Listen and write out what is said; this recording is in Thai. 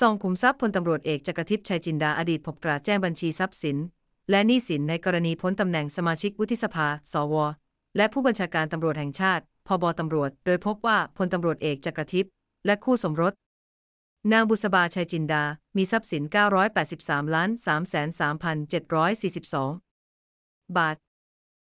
ซองขุมทรัพย์พลตำรวจเอกจักรทิพย์ชัยจินดา อดีตผบตราแจ้งบัญชีทรัพย์สิน และหนี้สินในกรณีพ้นตำแหน่งสมาชิกวุฒิสภา สวและผู้บัญชาการตำรวจแห่งชาติพบตำรวจ โดยพบว่าพลตำรวจเอกจักรทิพย์และคู่สมรสนางบุษบาชัยจินดามีทรัพย์สิน 983ล้าน3 3 7 4 2 บาท